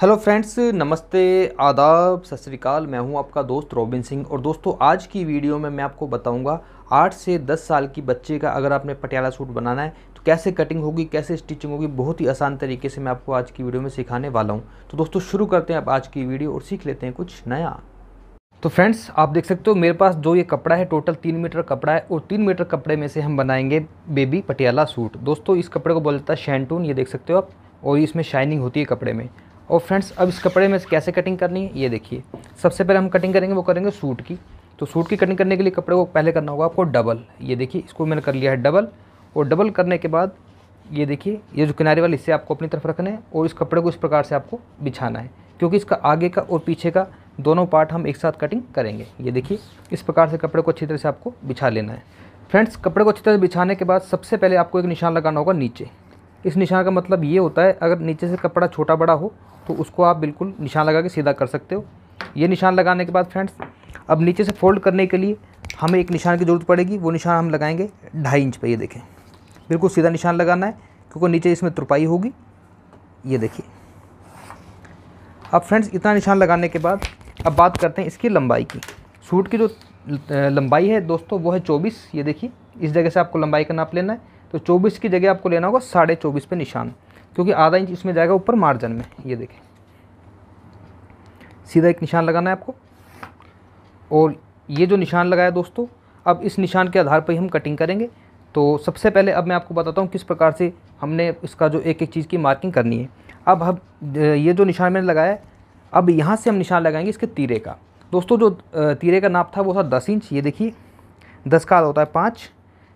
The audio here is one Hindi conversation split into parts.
हेलो फ्रेंड्स नमस्ते आदाब सत श्रीकाल मैं हूं आपका दोस्त रोबिन सिंह और दोस्तों आज की वीडियो में मैं आपको बताऊंगा आठ से दस साल की बच्चे का अगर आपने पटियाला सूट बनाना है तो कैसे कटिंग होगी कैसे स्टिचिंग होगी बहुत ही आसान तरीके से मैं आपको आज की वीडियो में सिखाने वाला हूँ तो दोस्तों शुरू करते हैं आप आज की वीडियो और सीख लेते हैं कुछ नया तो फ्रेंड्स आप देख सकते हो मेरे पास जो ये कपड़ा है टोटल तीन मीटर कपड़ा है और तीन मीटर कपड़े में से हम बनाएंगे बेबी पटियाला सूट दोस्तों इस कपड़े को बोल जाता है शैंटून ये देख सकते हो आप और इसमें शाइनिंग होती है कपड़े में और फ्रेंड्स अब इस कपड़े में कैसे कटिंग करनी है ये देखिए सबसे पहले हम कटिंग करेंगे वो करेंगे सूट की तो सूट की कटिंग करने के लिए कपड़े को पहले करना होगा आपको डबल ये देखिए इसको मैंने कर लिया है डबल और डबल करने के बाद ये देखिए ये जो किनारे वाले इससे आपको अपनी तरफ रखना है और इस कपड़े को इस प्रकार से आपको बिछाना है क्योंकि इसका आगे का और पीछे का दोनों पार्ट हम एक साथ कटिंग करेंगे ये देखिए इस प्रकार से कपड़े को अच्छी तरह से आपको बिछा लेना है फ्रेंड्स कपड़े को अच्छी तरह से बिछाने के बाद सबसे पहले आपको एक निशान लगाना होगा नीचे इस निशान का मतलब ये होता है अगर नीचे से कपड़ा छोटा बड़ा हो तो उसको आप बिल्कुल निशान लगा के सीधा कर सकते हो ये निशान लगाने के बाद फ्रेंड्स अब नीचे से फोल्ड करने के लिए हमें एक निशान की ज़रूरत पड़ेगी वो निशान हम लगाएंगे ढाई इंच पर ये देखें बिल्कुल सीधा निशान लगाना है क्योंकि नीचे इसमें तुरपाई होगी ये देखिए अब फ्रेंड्स इतना निशान लगाने के बाद अब बात करते हैं इसकी लंबाई की सूट की जो लंबाई है दोस्तों वो है चौबीस ये देखिए इस जगह से आपको लंबाई का नाप लेना है तो चौबीस की जगह आपको लेना होगा साढ़े चौबीस पर निशान क्योंकि आधा इंच इसमें जाएगा ऊपर मार्जिन में ये देखें सीधा एक निशान लगाना है आपको और ये जो निशान लगाया दोस्तों अब इस निशान के आधार पर ही हम कटिंग करेंगे तो सबसे पहले अब मैं आपको बताता हूँ किस प्रकार से हमने इसका जो एक एक चीज़ की मार्किंग करनी है अब हम ये जो निशान मैंने लगाया है अब यहाँ से हम निशान लगाएंगे इसके तीरे का दोस्तों जो तीरे का नाप था वो था दस इंच ये देखिए दस का आधा होता है पाँच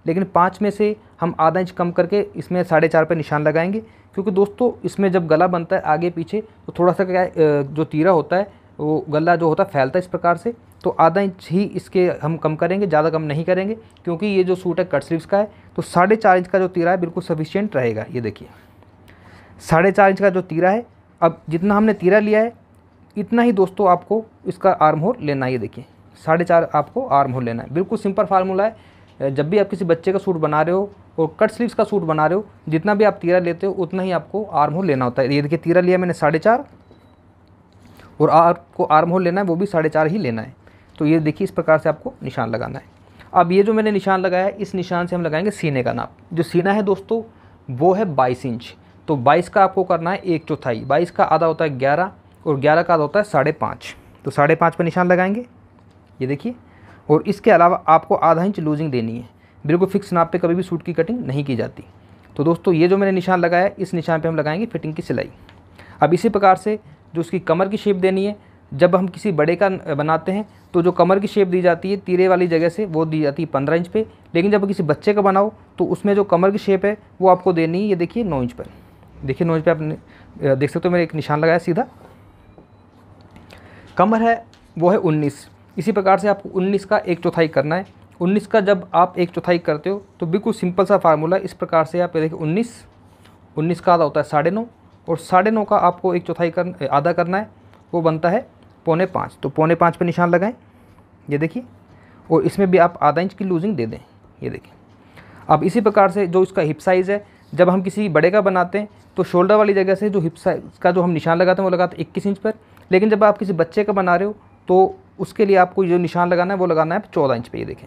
लेकिन पाँच में से हम आधा इंच कम करके इसमें साढ़े चार पर निशान लगाएंगे क्योंकि दोस्तों इसमें जब गला बनता है आगे पीछे तो थोड़ा सा क्या जो तीरा होता है वो गला जो होता है फैलता है इस प्रकार से तो आधा इंच ही इसके हम कम करेंगे ज़्यादा कम नहीं करेंगे क्योंकि ये जो सूट है कट स्लीव्स का है तो साढ़े चार इंच का जो तीरा है बिल्कुल सफिशियंट रहेगा ये देखिए साढ़े चार इंच का जो तीरा है अब जितना हमने तीरा लिया है इतना ही दोस्तों आपको इसका आर्म होल लेना है ये देखिए साढ़े चार आपको आर्म होल लेना है बिल्कुल सिंपल फार्मूला है जब भी आप किसी बच्चे का सूट बना रहे हो और कट स्लीव्स का सूट बना रहे हो जितना भी आप तीरा लेते हो उतना ही आपको आर्म होल लेना होता है ये देखिए तीरा लिया मैंने साढ़े चार और आपको आर्म होल लेना है वो भी साढ़े चार ही लेना है तो ये देखिए इस प्रकार से आपको निशान लगाना है अब ये जो मैंने निशान लगाया इस निशान से हम लगाएंगे सीने का नाप जो सीना है दोस्तों वो है बाईस इंच तो बाईस का आपको करना है एक चौथाई बाईस का आधा होता है ग्यारह और ग्यारह का आधा होता है साढ़े पाँच तो साढ़े पाँच पर निशान लगाएंगे ये देखिए और इसके अलावा आपको आधा इंच लूजिंग देनी है बिल्कुल फिक्स नाप पे कभी भी सूट की कटिंग नहीं की जाती तो दोस्तों ये जो मैंने निशान लगाया इस निशान पे हम लगाएंगे फिटिंग की सिलाई अब इसी प्रकार से जो उसकी कमर की शेप देनी है जब हम किसी बड़े का बनाते हैं तो जो कमर की शेप दी जाती है तीरे वाली जगह से वो दी जाती है पंद्रह इंच पर लेकिन जब किसी बच्चे का बनाओ तो उसमें जो कमर की शेप है वो आपको देनी है ये देखिए नौ इंच पर देखिए नौ इंच पर आपने देख सकते हो मैंने एक निशान लगाया सीधा कमर है वो है उन्नीस इसी प्रकार से आपको उन्नीस का एक चौथाई करना है उन्नीस का जब आप एक चौथाई करते हो तो बिल्कुल सिंपल सा फार्मूला इस प्रकार से आप ये देखिए उन्नीस उन्नीस का आधा होता है साढ़े नौ और साढ़े नौ का आपको एक चौथाई कर आधा करना है वो बनता है पौने पाँच तो पौने पाँच पर निशान लगाएं ये देखिए और इसमें भी आप आधा इंच की लूजिंग दे दें ये देखिए अब इसी प्रकार से जो इसका हिप साइज़ है जब हम किसी बड़े का बनाते हैं तो शोल्डर वाली जगह से जो हिप साइज का जो हम निशान लगाते हैं वो लगाते हैं इक्कीस इंच पर लेकिन जब आप किसी बच्चे का बना रहे हो तो उसके लिए आपको जो निशान लगाना है वो लगाना है चौदह इंच पर ये देखें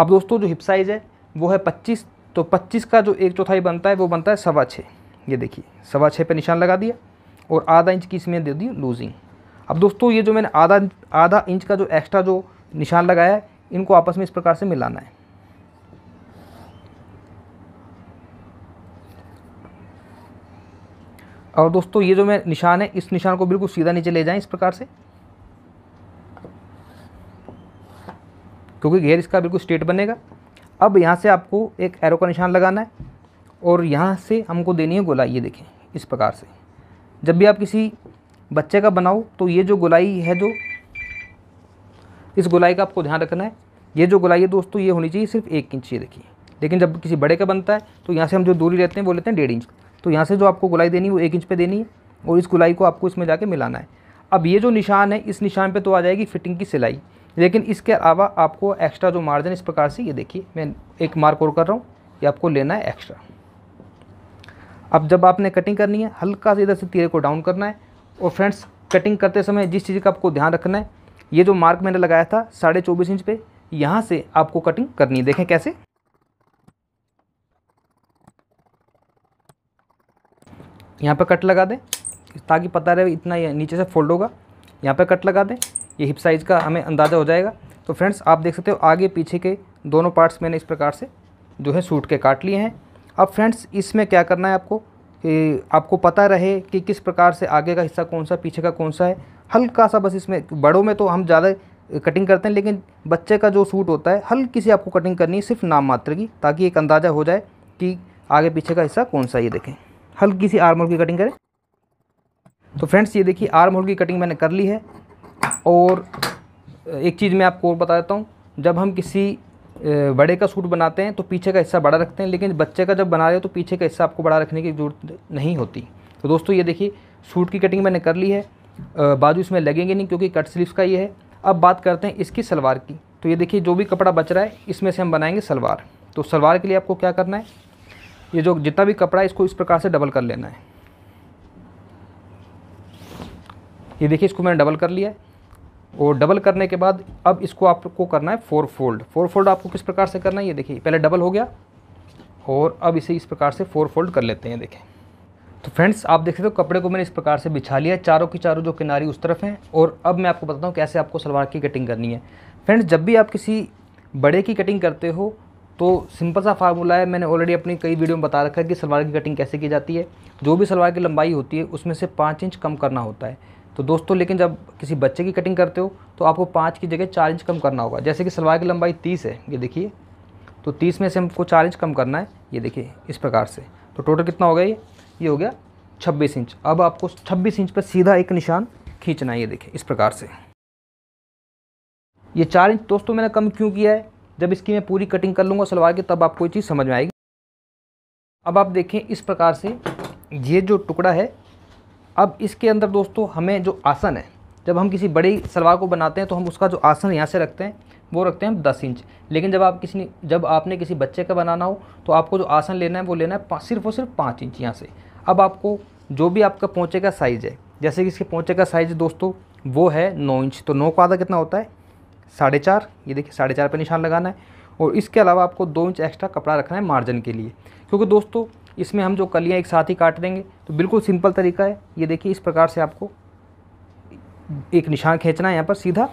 अब दोस्तों जो हिप साइज़ है वो है पच्चीस तो पच्चीस का जो एक चौथाई बनता है वो बनता है सवा छः ये देखिए सवा छः पर निशान लगा दिया और आधा इंच की इसमें दे दी लूजिंग अब दोस्तों ये जो मैंने आधा आधा इंच का जो एक्स्ट्रा जो निशान लगाया है इनको आपस में इस प्रकार से मिलाना है और दोस्तों ये जो मैं निशान है इस निशान को बिल्कुल सीधा नीचे ले जाएं इस प्रकार से क्योंकि गेयर इसका बिल्कुल स्ट्रेट बनेगा अब यहाँ से आपको एक एरो का निशान लगाना है और यहाँ से हमको देनी है गोलाई ये देखें इस प्रकार से जब भी आप किसी बच्चे का बनाओ तो ये जो गोलाई है जो इस गोलाई का आपको ध्यान रखना है ये जो गोलाई है दोस्तों ये होनी चाहिए सिर्फ एक इंच ये देखिए लेकिन जब किसी बड़े का बनता है तो यहाँ से हम जो दूरी रहते हैं वो लेते हैं डेढ़ इंच तो यहाँ से जो आपको गोलाई देनी है वो एक इंच पर देनी है और इस गोलाई को आपको इसमें जाके मिलाना है अब ये जो निशान है इस निशान पर तो आ जाएगी फिटिंग की सिलाई लेकिन इसके अलावा आपको एक्स्ट्रा जो मार्जिन इस प्रकार से ये देखिए मैं एक मार्क और कर रहा हूँ ये आपको लेना है एक्स्ट्रा अब जब आपने कटिंग करनी है हल्का से इधर से तीरे को डाउन करना है और फ्रेंड्स कटिंग करते समय जिस चीज़ का आपको ध्यान रखना है ये जो मार्क मैंने लगाया था साढ़े चौबीस इंच पे यहाँ से आपको कटिंग करनी है देखें कैसे यहाँ पर कट लगा दें ताकि पता रहे इतना नीचे से फोल्ड होगा यहाँ पर कट लगा दें ये हिप साइज़ का हमें अंदाज़ा हो जाएगा तो फ्रेंड्स आप देख सकते हो आगे पीछे के दोनों पार्ट्स मैंने इस प्रकार से जो है सूट के काट लिए हैं अब फ्रेंड्स इसमें क्या करना है आपको कि आपको पता रहे कि किस प्रकार से आगे का हिस्सा कौन सा पीछे का कौन सा है हल्का सा बस इसमें बड़ों में तो हम ज़्यादा कटिंग करते हैं लेकिन बच्चे का जो सूट होता है हल्की सी आपको कटिंग करनी है सिर्फ नाम मात्र की ताकि एक अंदाज़ा हो जाए कि आगे पीछे का हिस्सा कौन सा ये देखें हल्की सी आर्म होल की कटिंग करें तो फ्रेंड्स ये देखिए आर्म होल की कटिंग मैंने कर ली है और एक चीज़ मैं आपको और बता देता हूँ जब हम किसी बड़े का सूट बनाते हैं तो पीछे का हिस्सा बड़ा रखते हैं लेकिन बच्चे का जब बना रहे हो तो पीछे का हिस्सा आपको बड़ा रखने की ज़रूरत नहीं होती तो दोस्तों ये देखिए सूट की कटिंग मैंने कर ली है बाजू इसमें लगेंगे नहीं क्योंकि कट स्लीव का ये है अब बात करते हैं इसकी सलवार की तो ये देखिए जो भी कपड़ा बच रहा है इसमें से हम बनाएंगे सलवार तो सलवार के लिए आपको क्या करना है ये जो जितना भी कपड़ा है इसको इस प्रकार से डबल कर लेना है ये देखिए इसको मैंने डबल कर लिया है और डबल करने के बाद अब इसको आपको करना है फोर फोल्ड फोर फोल्ड आपको किस प्रकार से करना है ये देखिए पहले डबल हो गया और अब इसे इस प्रकार से फोर फोल्ड कर लेते हैं देखें तो फ्रेंड्स आप देख सकते हो कपड़े को मैंने इस प्रकार से बिछा लिया चारों की चारों जो किनारी उस तरफ हैं और अब मैं आपको बताता हूँ कैसे आपको सलवार की कटिंग करनी है फ्रेंड्स जब भी आप किसी बड़े की कटिंग करते हो तो सिंपल सा फार्मूला है मैंने ऑलरेडी अपनी कई वीडियो में बता रखा है कि सलवार की कटिंग कैसे की जाती है जो भी सलवार की लंबाई होती है उसमें से पाँच इंच कम करना होता है तो दोस्तों लेकिन जब किसी बच्चे की कटिंग करते हो तो आपको पाँच की जगह चार इंच कम करना होगा जैसे कि सलवार की लंबाई तीस है ये देखिए तो तीस में से हमको चार इंच कम करना है ये देखिए इस प्रकार से तो टोटल कितना हो गया ये ये हो गया छब्बीस इंच अब आपको छब्बीस इंच पर सीधा एक निशान खींचना है ये देखिए इस प्रकार से ये चार इंच दोस्तों मैंने कम क्यों किया है जब इसकी मैं पूरी कटिंग कर लूँगा सलवार की तब आपको ये चीज़ समझ में आएगी अब आप देखें इस प्रकार से ये जो टुकड़ा है अब इसके अंदर दोस्तों हमें जो आसन है जब हम किसी बड़ी सलवार को बनाते हैं तो हम उसका जो आसन यहाँ से रखते हैं वो रखते हैं दस इंच लेकिन जब आप किसी जब आपने किसी बच्चे का बनाना हो तो आपको जो आसन लेना है वो लेना है सिर्फ और सिर्फ पाँच इंच यहाँ से अब आपको जो भी आपका पहुँचे का साइज़ है जैसे कि इसके पहुँचे का साइज़ दोस्तों वो है नौ इंच तो नौ का आधा कितना होता है साढ़े चार ये देखिए साढ़े चार पर निशान लगाना है और इसके अलावा आपको दो इंच एक्स्ट्रा कपड़ा रखना है मार्जिन के लिए क्योंकि दोस्तों इसमें हम जो कलियाँ एक साथ ही काट देंगे तो बिल्कुल सिंपल तरीका है ये देखिए इस प्रकार से आपको एक निशान खींचना है यहाँ पर सीधा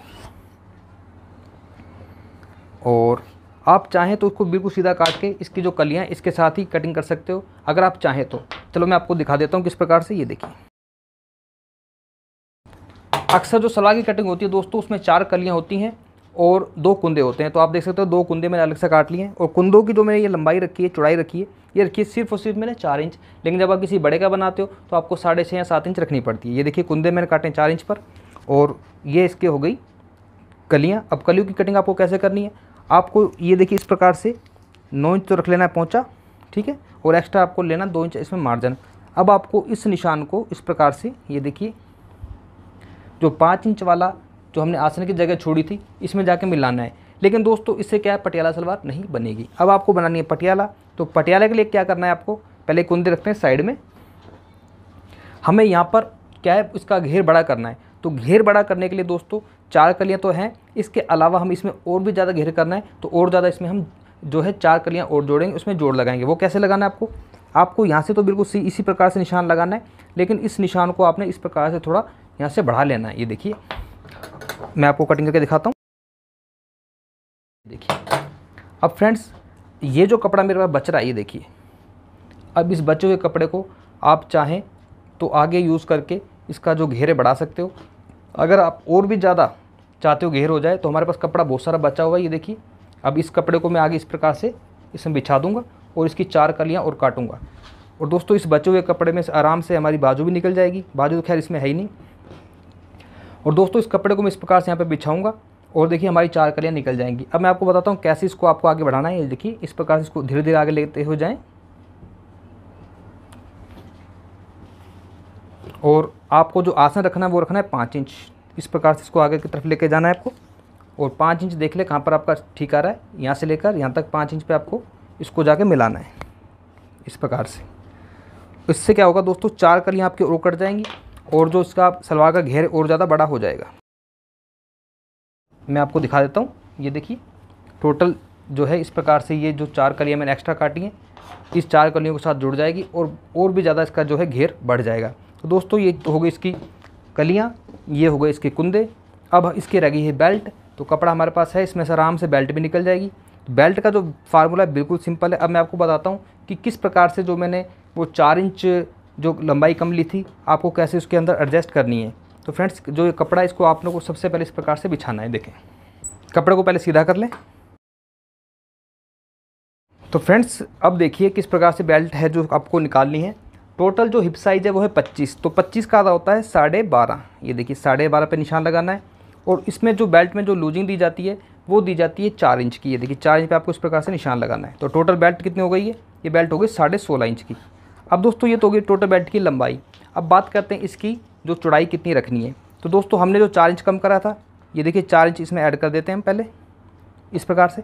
और आप चाहें तो उसको बिल्कुल सीधा काट के इसकी जो कलियाँ इसके साथ ही कटिंग कर सकते हो अगर आप चाहें तो चलो मैं आपको दिखा देता हूँ किस प्रकार से ये देखिए अक्सर जो सलाह की कटिंग होती है दोस्तों उसमें चार कलियाँ होती हैं और दो कुंदे होते हैं तो आप देख सकते हो दो कुंदे मैंने अलग से काट लिए हैं और कुंदों की जो मैंने ये लंबाई रखी है चौड़ाई रखी है ये रखी है सिर्फ और सिर्फ मैंने चार इंच लेकिन जब आप किसी बड़े का बनाते हो तो आपको साढ़े छः या सात इंच रखनी पड़ती है ये देखिए कुंदे मैंने काटे चार इंच पर और ये इसके हो गई कलियाँ अब कलियों की कटिंग आपको कैसे करनी है आपको ये देखिए इस प्रकार से नौ इंच तो रख लेना है पहुँचा ठीक है और एक्स्ट्रा आपको लेना दो इंच इसमें मार्जन अब आपको इस निशान को इस प्रकार से ये देखिए जो पाँच इंच वाला जो तो हमने आसन की जगह छोड़ी थी इसमें जाके मिलाना है लेकिन दोस्तों इससे क्या है पटियाला सलवार नहीं बनेगी अब आपको बनानी है पटियाला तो पटियाला के लिए क्या करना है आपको पहले कुंदे रखते हैं साइड में हमें यहाँ पर क्या है इसका घेर बड़ा करना है तो घेर बड़ा करने के लिए दोस्तों चार कलियाँ तो हैं इसके अलावा हम इसमें और भी ज़्यादा घेर करना है तो और ज़्यादा इसमें हम जो है चार कलियाँ और जोड़ेंगे उसमें जोड़ लगाएंगे वो कैसे लगाना है आपको आपको यहाँ से तो बिल्कुल सी इसी प्रकार से निशान लगाना है लेकिन इस निशान को आपने इस प्रकार से थोड़ा यहाँ से बढ़ा लेना है ये देखिए मैं आपको कटिंग करके दिखाता हूँ देखिए अब फ्रेंड्स ये जो कपड़ा मेरे पास बच रहा है ये देखिए अब इस बचे हुए कपड़े को आप चाहें तो आगे यूज़ करके इसका जो घेरे बढ़ा सकते हो अगर आप और भी ज़्यादा चाहते हो घेर हो जाए तो हमारे पास कपड़ा बहुत सारा बचा हुआ है ये देखिए अब इस कपड़े को मैं आगे इस प्रकार से इसमें बिछा दूंगा और इसकी चार कलियाँ और काटूंगा और दोस्तों इस बचे हुए कपड़े में आराम से हमारी बाजू भी निकल जाएगी बाजू तो खैर इसमें है ही नहीं और दोस्तों इस कपड़े को मैं इस प्रकार से यहाँ पर बिछाऊँगा और देखिए हमारी चार कलियाँ निकल जाएंगी अब मैं आपको बताता हूँ कैसे इसको आपको आगे बढ़ाना है देखिए इस प्रकार से इसको धीरे धीरे आगे लेते हो जाएँ और आपको जो आसन रखना है वो रखना है पाँच इंच इस प्रकार से इसको आगे की तरफ लेके जाना है आपको और पाँच इंच देख ले कहाँ पर आपका ठीक आ रहा है यहाँ से लेकर यहाँ तक पाँच इंच पे आपको इसको जाके मिलाना है इस प्रकार से इससे क्या होगा दोस्तों चार कलियाँ आपकी और कट जाएंगी और जो इसका सलवार का घेर और ज़्यादा बड़ा हो जाएगा मैं आपको दिखा देता हूँ ये देखिए टोटल जो है इस प्रकार से ये जो चार कलियाँ मैंने एक्स्ट्रा काटी हैं इस चार कलियों के साथ जुड़ जाएगी और और भी ज़्यादा इसका जो है घेर बढ़ जाएगा तो दोस्तों ये हो गई इसकी कलियाँ ये हो गए इसके कुंदे अब इसके रह गई है बेल्ट तो कपड़ा हमारे पास है इसमें से आराम से बेल्ट भी निकल जाएगी तो बेल्ट का जो फार्मूला है बिल्कुल सिंपल है अब मैं आपको बताता हूँ कि किस प्रकार से जो मैंने वो चार इंच जो लंबाई कम ली थी आपको कैसे उसके अंदर एडजस्ट करनी है तो फ्रेंड्स जो ये कपड़ा इसको आप लोगों को सबसे पहले इस प्रकार से बिछाना है देखें कपड़े को पहले सीधा कर लें तो फ्रेंड्स अब देखिए किस प्रकार से बेल्ट है जो आपको निकालनी है टोटल जो हिप साइज़ है वो है पच्चीस तो पच्चीस का आधा होता है साढ़े बारह ये देखिए साढ़े बारह पर निशान लगाना है और इसमें जो बेल्ट में जो लूजिंग दी जाती है वो दी जाती है चार इंच की ये देखिए चार इंच पे आपको इस प्रकार से निशान लगाना है तो टोटल बेल्ट कितनी हो गई है ये बेल्ट हो गई साढ़े सोलह इंच की अब दोस्तों ये तो होगी टोटल बेड की लंबाई अब बात करते हैं इसकी जो चौड़ाई कितनी रखनी है तो दोस्तों हमने जो चार इंच कम करा था ये देखिए चार इंच इसमें ऐड कर देते हैं हम पहले इस प्रकार से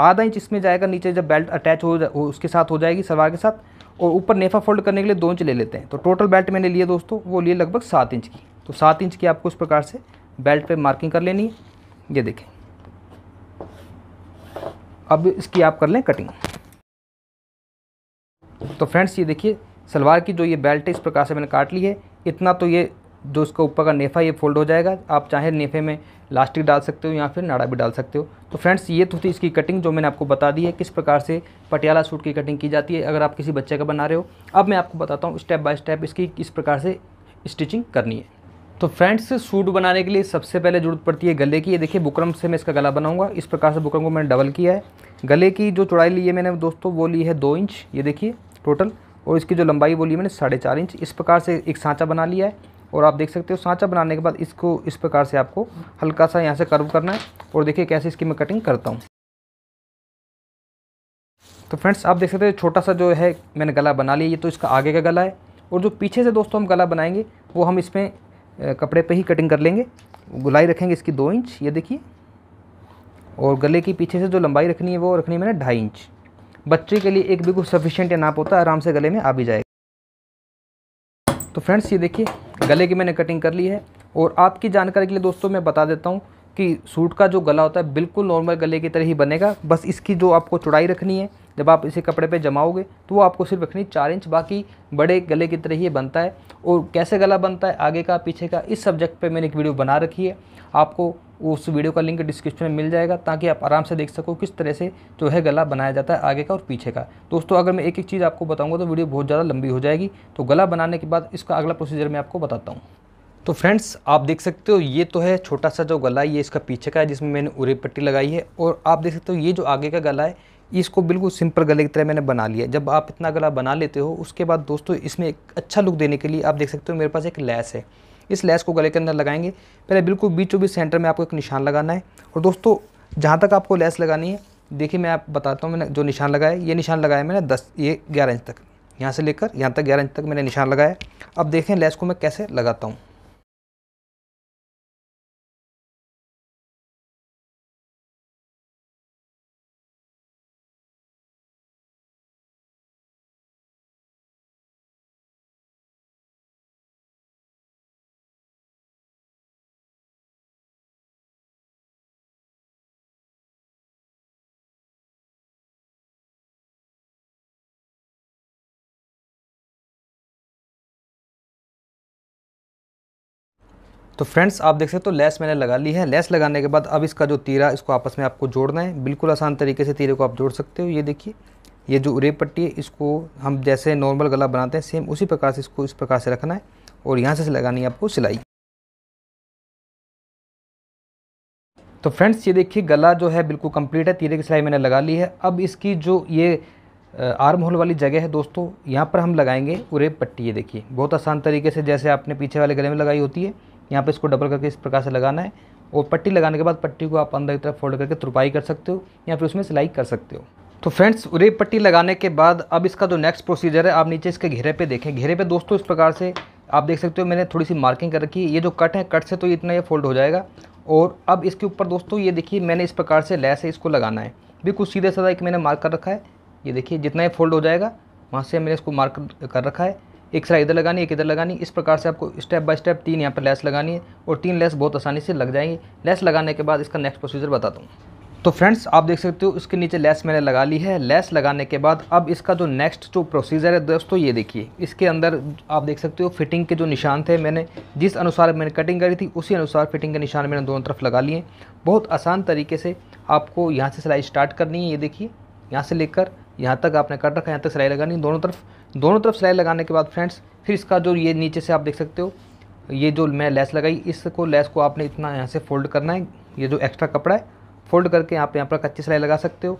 आधा इंच इसमें जाएगा नीचे जब बेल्ट अटैच हो, जाए उसके साथ हो जाएगी सलवार के साथ और ऊपर नेफा फोल्ड करने के लिए दो इंच ले लेते हैं तो टोटल बेल्ट मैंने लिए दोस्तों वो लिए लगभग सात इंच की तो सात इंच की आपको इस प्रकार से बेल्ट पर मार्किंग कर लेनी है ये देखें अब इसकी आप कर लें कटिंग तो फ्रेंड्स ये देखिए सलवार की जो ये बेल्ट है इस प्रकार से मैंने काट ली है इतना तो ये जो इसका ऊपर का नेफा ये फोल्ड हो जाएगा आप चाहे नेफे में लास्टिक डाल सकते हो या फिर नाड़ा भी डाल सकते हो तो फ्रेंड्स ये तो थी इसकी कटिंग जो मैंने आपको बता दी है किस प्रकार से पटियाला सूट की कटिंग की जाती है अगर आप किसी बच्चे का बना रहे हो अब मैं आपको बताता हूँ स्टेप बाय स्टेप इसकी किस प्रकार से स्टिचिंग करनी है तो फ्रेंड्स सूट बनाने के लिए सबसे पहले ज़रूरत पड़ती है गले की ये देखिए बुकरम से मैं इसका गला बनाऊँगा इस प्रकार से बुकरम को मैंने डबल किया है गले की जो चौड़ाई ली है मैंने दोस्तों वो ली है दो इंच ये देखिए टोटल और इसकी जो लंबाई बोली मैंने साढ़े चार इंच इस प्रकार से एक सांचा बना लिया है और आप देख सकते हो सांचा बनाने के बाद इसको इस प्रकार से आपको हल्का सा यहाँ से कर्व करना है और देखिए कैसे इसकी मैं कटिंग करता हूँ तो फ्रेंड्स आप देख सकते हो छोटा सा जो है मैंने गला बना लिया ये तो इसका आगे का गला है और जो पीछे से दोस्तों हम गला बनाएंगे वो हम इसमें कपड़े पर ही कटिंग कर लेंगे गुलाई रखेंगे इसकी दो इंच ये देखिए और गले की पीछे से जो लंबाई रखनी है वो रखनी है मैंने ढाई इंच बच्चे के लिए एक बिल्कुल सफिशेंट नाप होता है आराम से गले में आ भी जाएगा तो फ्रेंड्स ये देखिए गले की मैंने कटिंग कर ली है और आपकी जानकारी के लिए दोस्तों मैं बता देता हूँ कि सूट का जो गला होता है बिल्कुल नॉर्मल गले की तरह ही बनेगा बस इसकी जो आपको चौड़ाई रखनी है जब आप इसे कपड़े पे जमाओगे तो वो आपको सिर्फ रखनी चार इंच बाकी बड़े गले की तरह ही बनता है और कैसे गला बनता है आगे का पीछे का इस सब्जेक्ट पे मैंने एक वीडियो बना रखी है आपको उस वीडियो का लिंक डिस्क्रिप्शन में मिल जाएगा ताकि आप आराम से देख सको किस तरह से जो है गला बनाया जाता है आगे का और पीछे का दोस्तों अगर मैं एक एक चीज़ आपको बताऊंगा तो वीडियो बहुत ज़्यादा लंबी हो जाएगी तो गला बनाने के बाद इसका अगला प्रोसीजर मैं आपको बताता हूँ तो फ्रेंड्स आप देख सकते हो ये तो है छोटा सा जो गला ये इसका पीछे का है जिसमें मैंने उरे पट्टी लगाई है और आप देख सकते हो ये जो आगे का गला है इसको बिल्कुल सिंपल गले की तरह मैंने बना लिया जब आप इतना गला बना लेते हो उसके बाद दोस्तों इसमें एक अच्छा लुक देने के लिए आप देख सकते हो मेरे पास एक लैस है इस लैस को गले के अंदर लगाएंगे पहले बिल्कुल बीचों बीच सेंटर में आपको एक निशान लगाना है और दोस्तों जहाँ तक आपको लैस लगानी है देखिए मैं आप बताता हूँ मैंने जो निशान लगाया ये निशान लगाया मैंने दस ये ग्यारह इंच तक यहाँ से लेकर यहाँ तक ग्यारह इंच तक मैंने निशान लगाया अब देखें लैस को मैं कैसे लगाता हूँ तो फ्रेंड्स आप देख सकते हो तो लेस मैंने लगा ली है लेस लगाने के बाद अब इसका जो तीरा इसको आपस में आपको जोड़ना है बिल्कुल आसान तरीके से तीरे को आप जोड़ सकते हो ये देखिए ये जो उरे पट्टी है इसको हम जैसे नॉर्मल गला बनाते हैं सेम उसी प्रकार से इसको इस प्रकार से रखना है और यहाँ से लगानी है आपको सिलाई तो फ्रेंड्स ये देखिए गला जो है बिल्कुल कंप्लीट है तीरे की सिलाई मैंने लगा ली है अब इसकी जो ये आर्म होल वाली जगह है दोस्तों यहाँ पर हम लगाएंगे उरे पट्टी ये देखिए बहुत आसान तरीके से जैसे आपने पीछे वाले गले में लगाई होती है यहाँ पे इसको डबल करके इस प्रकार से लगाना है और पट्टी लगाने के बाद पट्टी को आप अंदर की तरफ फोल्ड करके तुरपाई कर सकते हो या फिर उसमें सिलाई कर सकते हो तो फ्रेंड्स रेप पट्टी लगाने के बाद अब इसका जो नेक्स्ट प्रोसीजर है आप नीचे इसके घेरे पे देखें घेरे पे दोस्तों इस प्रकार से आप देख सकते हो मैंने थोड़ी सी मार्किंग कर रखी है ये जो कट है कट से तो इतना ये फोल्ड हो जाएगा और अब इसके ऊपर दोस्तों ये देखिए मैंने इस प्रकार से लैस है इसको लगाना है बिल्कुल सीधे साधा एक मैंने मार्क कर रखा है ये देखिए जितना ये फोल्ड हो जाएगा वहाँ से मैंने इसको मार्क कर रखा है एक सिलाई इधर लगानी एक इधर लगानी इस प्रकार से आपको स्टेप बाय स्टेप तीन यहाँ पर लेस लगानी है और तीन लेस बहुत आसानी से लग जाएंगी लेस लगाने के बाद इसका नेक्स्ट प्रोसीजर बताता हूँ तो फ्रेंड्स आप देख सकते हो इसके नीचे लेस मैंने लगा ली है लेस लगाने के बाद अब इसका जो नेक्स्ट जो प्रोसीजर है दोस्तों ये देखिए इसके अंदर आप देख सकते हो फिटिंग के जो निशान थे मैंने जिस अनुसार मैंने कटिंग करी थी उसी अनुसार फिटिंग के निशान मैंने दोनों तरफ लगा लिए बहुत आसान तरीके से आपको यहाँ से सिलाई स्टार्ट करनी है ये देखिए यहाँ से लेकर यहाँ तक आपने कट रखा है यहाँ तक सिलाई लगानी दोनों तरफ दोनों तरफ सिलाई लगाने के बाद फ्रेंड्स फिर इसका जो ये नीचे से आप देख सकते हो ये जो मैं लेस लगाई इसको लेस को आपने इतना यहाँ से फोल्ड करना है ये जो एक्स्ट्रा कपड़ा है फोल्ड करके आप यहाँ पर कच्ची सिलाई लगा सकते हो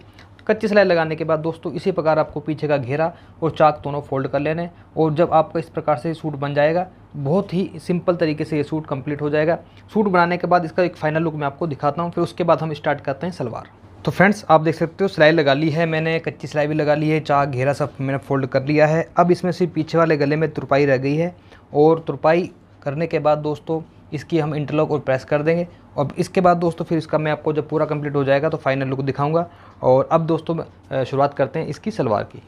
कच्ची सिलाई लगाने के बाद दोस्तों इसी प्रकार आपको पीछे का घेरा और चाक दोनों फोल्ड कर लेने और जब आपका इस प्रकार से सूट बन जाएगा बहुत ही सिंपल तरीके से ये सूट कंप्लीट हो जाएगा सूट बनाने के बाद इसका एक फाइनल लुक मैं आपको दिखाता हूँ फिर उसके बाद हम स्टार्ट करते हैं सलवार तो फ्रेंड्स आप देख सकते हो सिलाई लगा ली है मैंने कच्ची सिलाई भी लगा ली है चाक घेरा सब मैंने फोल्ड कर लिया है अब इसमें से पीछे वाले गले में तुरपाई रह गई है और तुरपाई करने के बाद दोस्तों इसकी हम इंटरलॉक और प्रेस कर देंगे और इसके बाद दोस्तों फिर इसका मैं आपको जब पूरा कंप्लीट हो जाएगा तो फाइनल लुक दिखाऊंगा और अब दोस्तों शुरुआत करते हैं इसकी सलवार की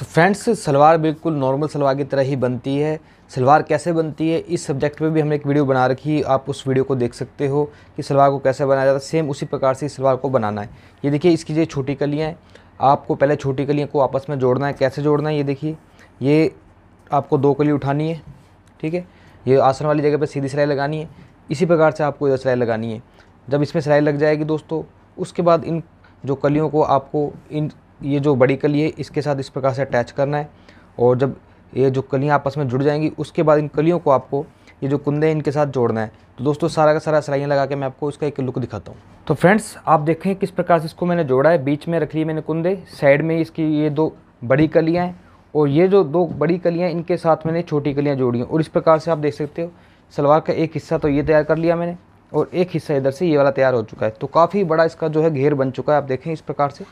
तो फ्रेंड्स सलवार बिल्कुल नॉर्मल सलवार की तरह ही बनती है सलवार कैसे बनती है इस सब्जेक्ट पे भी हमने एक वीडियो बना रखी है आप उस वीडियो को देख सकते हो कि सलवार को कैसे बनाया जाता है सेम उसी प्रकार से इस सलवार को बनाना है ये देखिए इसकी जो छोटी कलियाँ हैं आपको पहले छोटी कलियों को आपस में जोड़ना है कैसे जोड़ना है ये देखिए ये आपको दो कली उठानी है ठीक है ये आसन वाली जगह पर सीधी सिलाई लगानी है इसी प्रकार से आपको इधर सिलाई लगानी है जब इसमें सिलाई लग जाएगी दोस्तों उसके बाद इन जो कलियों को आपको इन ये जो बड़ी कली है इसके साथ इस प्रकार से अटैच करना है और जब ये जो कलियाँ आपस में जुड़ जाएंगी उसके बाद इन कलियों को आपको ये जो कुंदे हैं इनके साथ जोड़ना है तो दोस्तों सारा का सारा सिलाइयाँ लगा के मैं आपको इसका एक लुक दिखाता हूँ तो फ्रेंड्स आप देखें किस प्रकार से इसको मैंने जोड़ा है बीच में रख लिए मैंने कुंदे साइड में इसकी ये दो बड़ी कलियाँ हैं और ये जो दो बड़ी कलियाँ इनके साथ मैंने छोटी कलियाँ जोड़ी हैं और इस प्रकार से आप देख सकते हो सलवार का एक हिस्सा तो ये तैयार कर लिया मैंने और एक हिस्सा इधर से ये वाला तैयार हो चुका है तो काफ़ी बड़ा इसका जो है घेर बन चुका है आप देखें इस प्रकार से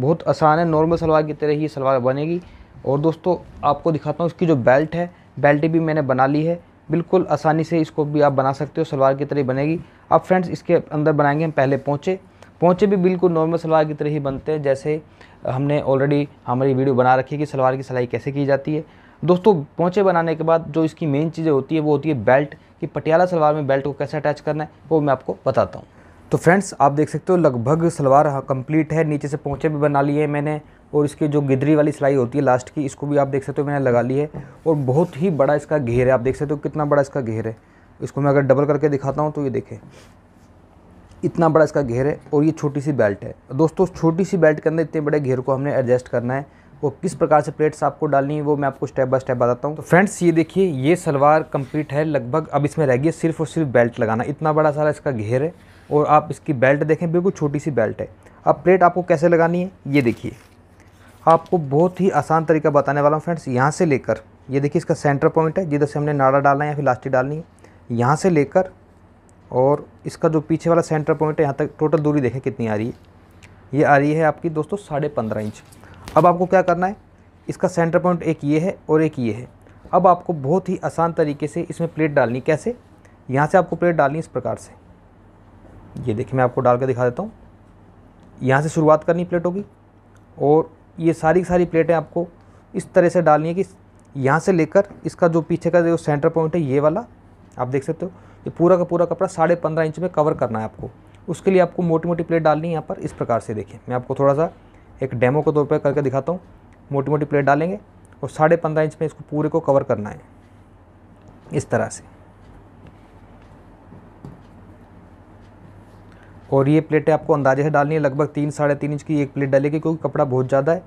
बहुत आसान है नॉर्मल सलवार की तरह ही सलवार बनेगी और दोस्तों आपको दिखाता हूँ इसकी जो बेल्ट है बेल्ट भी मैंने बना ली है बिल्कुल आसानी से इसको भी आप बना सकते हो सलवार की तरह बनेगी अब फ्रेंड्स इसके अंदर बनाएंगे हम पहले पहुँचे पहुँचे भी बिल्कुल नॉर्मल सलवार की तरह ही बनते हैं जैसे हमने ऑलरेडी हमारी वीडियो बना रखी है कि सलवार की सिलाई कैसे की जाती है दोस्तों पहुँचे बनाने के बाद जो इसकी मेन चीज़ें होती है वो होती है बेल्ट कि पटियाला सलवार में बेल्ट को कैसे अटैच करना है वो मैं आपको बताता हूँ तो फ्रेंड्स आप देख सकते हो लगभग सलवार कंप्लीट है नीचे से पहुँचे भी बना लिए मैंने और इसकी जो गिदरी वाली सिलाई होती है लास्ट की इसको भी आप देख सकते हो मैंने लगा ली है और बहुत ही बड़ा इसका घेर है आप देख सकते हो कितना बड़ा इसका घेर है इसको मैं अगर डबल करके दिखाता हूँ तो ये देखें इतना बड़ा इसका घेर है और ये छोटी सी बेल्ट है दोस्तों छोटी सी बेल्ट के अंदर इतने बड़े घेर को हमने एडजस्ट करना है वो किस प्रकार से प्लेट्स आपको डालनी है वो मैं आपको स्टेप बाय स्टेप बताता हूँ तो फ्रेंड्स ये देखिए ये सलवार कंप्लीट है लगभग अब इसमें रह गई सिर्फ और सिर्फ बेल्ट लगाना इतना बड़ा सारा इसका घेर है और आप इसकी बेल्ट देखें बिल्कुल छोटी सी बेल्ट है अब प्लेट आपको कैसे लगानी है ये देखिए आपको बहुत ही आसान तरीका बताने वाला हूँ फ्रेंड्स यहाँ से लेकर ये देखिए इसका सेंटर पॉइंट है जिधर से हमने नाड़ा डालना है या फिर लास्टिक डालनी है यहाँ से लेकर और इसका जो पीछे वाला सेंटर पॉइंट है यहाँ तक टोटल दूरी देखें कितनी आ रही है ये आ रही है आपकी दोस्तों साढ़े पंद्रह इंच अब आपको क्या करना है इसका सेंटर पॉइंट एक ये है और एक ये है अब आपको बहुत ही आसान तरीके से इसमें प्लेट डालनी कैसे यहाँ से आपको प्लेट डालनी इस प्रकार से ये देखिए मैं आपको डाल कर दिखा देता हूँ यहाँ से शुरुआत करनी प्लेटों की और ये सारी सारी प्लेटें आपको इस तरह से डालनी है कि यहाँ से लेकर इसका जो पीछे का जो सेंटर पॉइंट है ये वाला आप देख सकते हो ये पूरा का पूरा कपड़ा साढ़े पंद्रह इंच में कवर करना है आपको उसके लिए आपको मोटी मोटी प्लेट डालनी है यहाँ पर इस प्रकार से देखिए मैं आपको थोड़ा सा एक डेमो के तौर पर करके दिखाता हूँ मोटी मोटी प्लेट डालेंगे और साढ़े पंद्रह इंच में इसको पूरे को कवर करना है इस तरह से और ये प्लेटें आपको अंदाजे से डालनी है लगभग तीन साढ़े तीन इंच की एक प्लेट डालेगी क्योंकि कपड़ा बहुत ज़्यादा है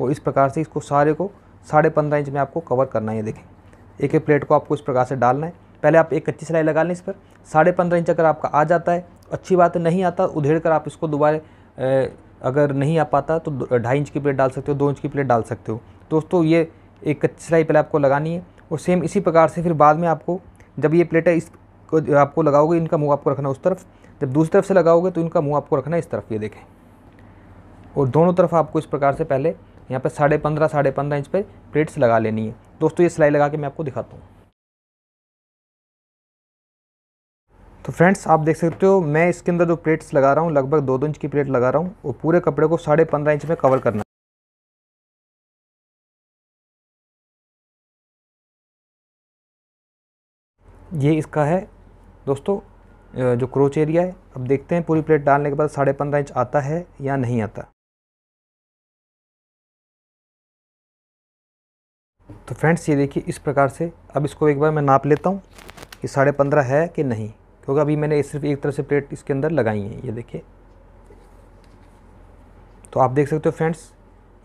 और इस प्रकार से इसको सारे को साढ़े पंद्रह इंच में आपको कवर करना है देखें एक एक प्लेट को आपको इस प्रकार से डालना है पहले आप एक कच्ची सिलाई लगा लें इस पर साढ़े पंद्रह इंच अगर आपका आ जाता है अच्छी बात नहीं आता उधेड़ कर आप इसको दोबारा अगर नहीं आ पाता तो ढाई इंच की प्लेट डाल सकते हो दो इंच की प्लेट डाल सकते हो दोस्तों ये एक कच्ची सिलाई पहले आपको लगानी है और सेम इसी प्रकार से फिर बाद में आपको जब ये प्लेटें इस को आपको लगाओगे इनका मुंह आपको रखना उस तरफ जब दूसरी तरफ से लगाओगे तो इनका मुंह आपको रखना इस तरफ ये देखें और दोनों तरफ आपको इस प्रकार से पहले यहाँ पर साढ़े पंद्रह साढ़े पंद्रह इंच पर प्लेट्स लगा लेनी है दोस्तों ये सिलाई लगा के मैं आपको दिखाता हूँ तो फ्रेंड्स आप देख सकते हो मैं इसके अंदर जो प्लेट्स लगा रहा हूँ लगभग दो दो इंच की प्लेट लगा रहा हूँ और पूरे कपड़े को साढ़े पंद्रह इंच में कवर करना ये इसका है दोस्तों जो क्रोच एरिया है अब देखते हैं पूरी प्लेट डालने के बाद साढ़े पंद्रह इंच आता है या नहीं आता तो फ्रेंड्स ये देखिए इस प्रकार से अब इसको एक बार मैं नाप लेता हूँ कि साढ़े पंद्रह है कि नहीं क्योंकि अभी मैंने सिर्फ एक तरह से प्लेट इसके अंदर लगाई है ये देखिए तो आप देख सकते हो फ्रेंड्स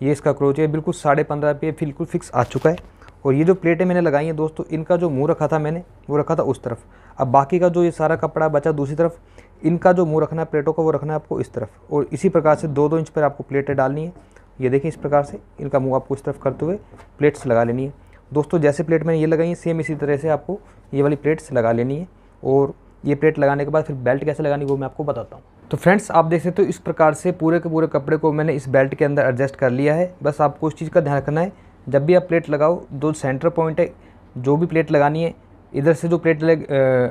ये इसका क्रोच है बिल्कुल साढ़े पंद्रह पे बिल्कुल फिक्स आ चुका है और ये जो प्लेटें मैंने लगाई हैं दोस्तों इनका जो मुंह रखा था मैंने वो रखा था उस तरफ अब बाकी का जो ये सारा कपड़ा बचा दूसरी तरफ इनका जो मुंह रखना है प्लेटों का वो रखना है आपको इस तरफ और इसी प्रकार से दो दो इंच पर आपको प्लेटें डालनी है ये देखें इस प्रकार से इनका मुँह आपको इस तरफ करते हुए प्लेट्स लगा लेनी है दोस्तों जैसे प्लेट मैंने ये लगाई है सेम इसी तरह से आपको ये वाली प्लेट्स लगा लेनी है और ये प्लेट लगाने के बाद फिर बेल्ट कैसे लगानी वो मैं आपको बताता हूँ तो फ्रेंड्स आप देख सकते हो इस प्रकार से पूरे के पूरे कपड़े को मैंने इस बेल्ट के अंदर एडजस्ट कर लिया है बस आपको उस चीज़ का ध्यान रखना है जब भी आप प्लेट लगाओ जो सेंटर पॉइंट है जो भी प्लेट लगानी है इधर से जो प्लेट लग,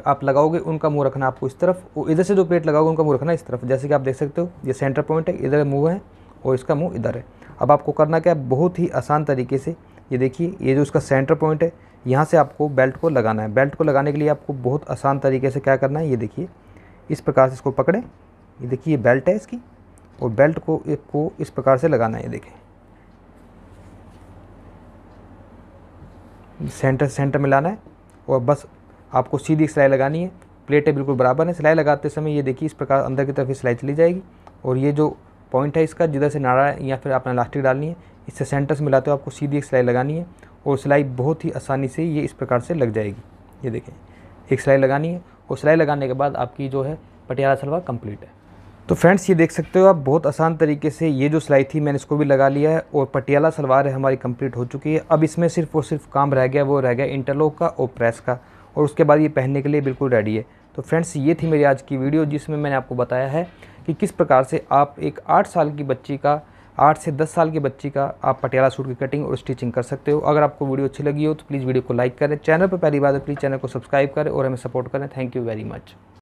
आप लगाओगे उनका मुंह रखना आपको इस तरफ और इधर से जो प्लेट लगाओगे उनका मुंह रखना इस तरफ जैसे कि आप देख सकते हो ये सेंटर पॉइंट है इधर मुंह है और इसका मुंह इधर है अब आपको करना क्या है बहुत ही आसान तरीके से ये देखिए ये जो इसका सेंटर पॉइंट है यहाँ से आपको बेल्ट को लगाना है बेल्ट को लगाने के लिए आपको बहुत आसान तरीके से क्या करना है ये देखिए इस प्रकार से इसको पकड़ें ये देखिए बेल्ट है इसकी और बेल्ट को एक को इस प्रकार से लगाना है ये देखें सेंटर सेंटर में लाना है और बस आपको सीधी सिलाई लगानी है प्लेटें बिल्कुल बराबर हैं सिलाई लगाते समय ये देखिए इस प्रकार अंदर की तरफ सिलाई चली जाएगी और ये जो पॉइंट है इसका जिधर से नाड़ा या फिर आपने इलास्टिक डालनी है इससे सेंटर से मिलाते हो आपको सीधी एक सिलाई लगानी है और सिलाई बहुत ही आसानी से ये इस प्रकार से लग जाएगी ये देखें एक सिलाई लगानी है और सिलाई लगाने के बाद आपकी जो है पटियाला सलवार कंप्लीट है तो फ्रेंड्स ये देख सकते हो आप बहुत आसान तरीके से ये जो सिलाई थी मैंने इसको भी लगा लिया है और पटियाला सलवार है हमारी कंप्लीट हो चुकी है अब इसमें सिर्फ और सिर्फ काम रह गया वो रह गया इंटरलॉक का और प्रेस का और उसके बाद ये पहनने के लिए बिल्कुल रेडी है तो फ्रेंड्स ये थी मेरी आज की वीडियो जिसमें मैंने आपको बताया है कि किस प्रकार से आप एक आठ साल की बच्ची का आठ से दस साल की बच्ची का आप पटियाला सूट की कटिंग और स्टिचिंग कर सकते हो अगर आपको वीडियो अच्छी लगी हो तो प्लीज़ वीडियो को लाइक करें चैनल पर पहली बार प्लीज़ तो चैनल को सब्सक्राइब करें और हमें सपोर्ट करें थैंक यू वेरी मच